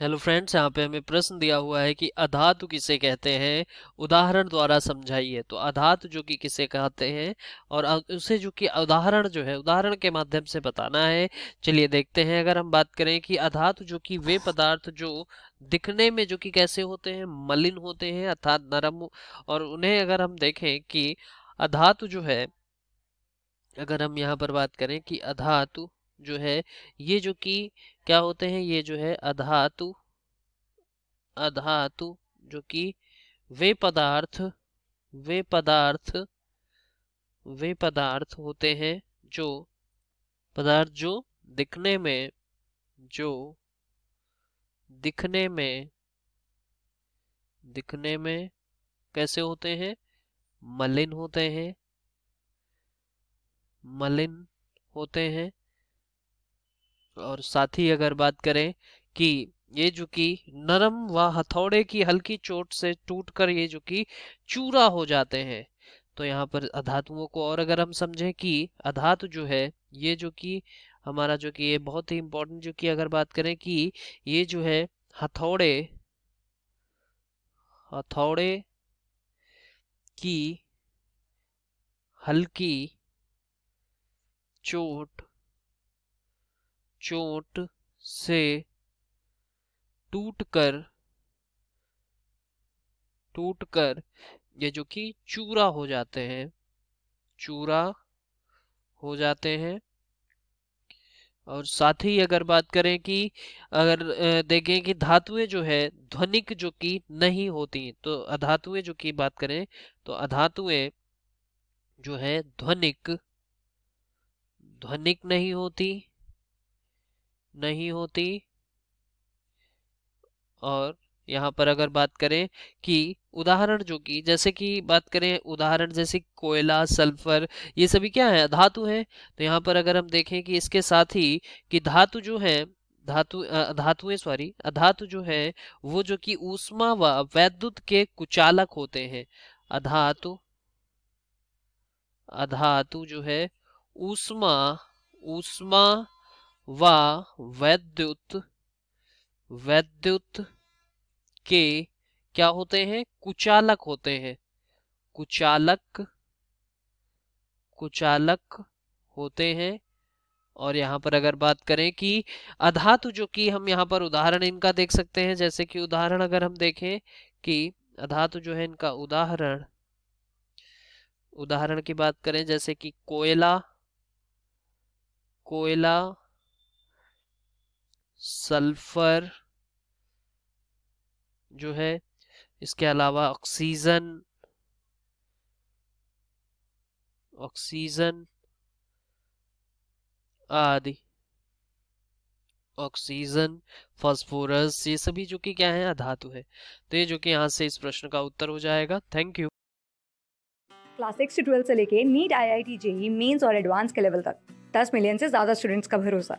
hello friends यहाँ पे हमें प्रश्न दिया हुआ है कि अधातु किसे कहते हैं उदाहरण द्वारा समझाइए तो अधातु जो कि किसे कहते हैं और उसे जो कि उदाहरण जो है उदाहरण के माध्यम से बताना है चलिए देखते हैं अगर हम बात करें कि अधातु जो कि वे पदार्थ जो दिखने में जो कि कैसे होते हैं मलिन होते हैं अर्थात नरम और उन्हें अगर हम देखें कि अधातु जो है अगर हम यहाँ पर बात करें कि अधातु जो है ये जो कि क्या होते हैं ये जो है अधातु अधातु जो कि वे पदार्थ वे पदार्थ वे पदार्थ होते हैं जो पदार्थ जो दिखने में जो दिखने में दिखने में कैसे होते हैं मलिन होते हैं मलिन होते हैं और साथ ही अगर बात करें कि ये जो कि नरम व हथौड़े की हल्की चोट से टूटकर ये जो कि चूरा हो जाते हैं तो यहाँ पर अधातुओं को और अगर हम समझें कि अधातु जो है ये जो कि हमारा जो कि ये बहुत ही इम्पोर्टेंट जो कि अगर बात करें कि ये जो है हथौड़े हथौड़े की हल्की चोट चोट से टूटकर टूटकर ये जो कि चूरा हो जाते हैं चूरा हो जाते हैं और साथ ही अगर बात करें कि अगर देखें कि धातुएं जो है ध्वनिक जो कि नहीं होती तो अधातुएं जो की बात करें तो अधातुएं जो है ध्वनिक ध्वनिक नहीं होती नहीं होती और यहाँ पर अगर बात करें कि उदाहरण जो कि जैसे कि बात करें उदाहरण जैसे कोयला सल्फर ये सभी क्या है धातु हैं तो यहाँ पर अगर हम देखें कि इसके साथ ही कि धातु जो है धातु धातुएं सॉरी अधातु जो है वो जो कि ऊष्मा व वैद्युत के कुचालक होते हैं अधातु अधातु जो है ऊष्मा ऊष्मा व वैद्युत वैद्युत के क्या होते हैं कुचालक होते हैं कुचालक कुचालक होते हैं और यहाँ पर अगर बात करें कि अधातु जो कि हम यहाँ पर उदाहरण इनका देख सकते हैं जैसे कि उदाहरण अगर हम देखें कि अधातु जो है इनका उदाहरण उदाहरण की बात करें जैसे कि कोयला कोयला सल्फर जो है इसके अलावा ऑक्सीजन ऑक्सीजन आदि ऑक्सीजन फॉस्फोरस ये सभी जो कि क्या है अधातु है तो ये जो कि यहाँ से इस प्रश्न का उत्तर हो जाएगा थैंक यू क्लास सिक्स से ट्वेल्थ से लेके NEET I I T JEE mains और एडवांस के लेवल तक दस मिलियन से ज्यादा स्टूडेंट्स का भरोसा